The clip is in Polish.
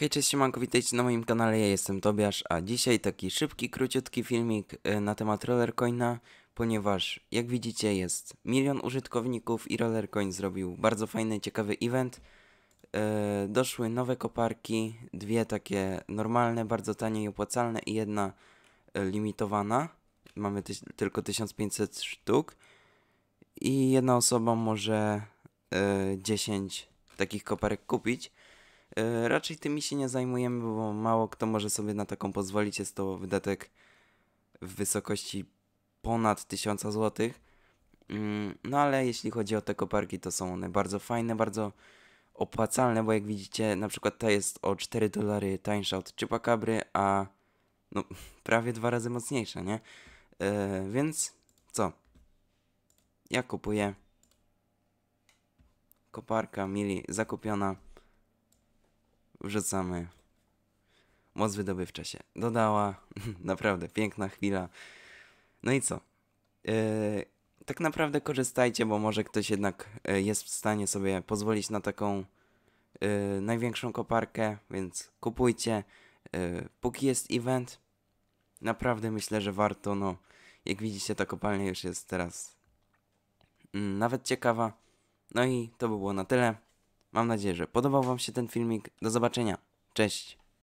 Hej, cześć, siemanko, witajcie na moim kanale, ja jestem Tobiasz, a dzisiaj taki szybki, króciutki filmik e, na temat Rollercoina, ponieważ jak widzicie jest milion użytkowników i Rollercoin zrobił bardzo fajny, ciekawy event. E, doszły nowe koparki, dwie takie normalne, bardzo tanie i opłacalne i jedna e, limitowana, mamy tyś, tylko 1500 sztuk i jedna osoba może 10 takich koparek kupić. E, raczej tymi się nie zajmujemy, bo mało kto może sobie na taką pozwolić. Jest to wydatek w wysokości ponad 1000 zł. Mm, no ale jeśli chodzi o te koparki, to są one bardzo fajne, bardzo opłacalne, bo jak widzicie, na przykład ta jest o 4 dolary tańsza od Chupacabry, a no, prawie dwa razy mocniejsza, nie? Yy, więc co? Ja kupuję. Koparka Mili zakupiona wrzucamy. Moc wydobywcza się dodała. naprawdę piękna chwila. No i co? E, tak naprawdę korzystajcie, bo może ktoś jednak e, jest w stanie sobie pozwolić na taką e, największą koparkę, więc kupujcie. póki jest event, naprawdę myślę, że warto. No, jak widzicie, ta kopalnia już jest teraz mm, nawet ciekawa. No i to by było na tyle. Mam nadzieję, że podobał Wam się ten filmik. Do zobaczenia. Cześć.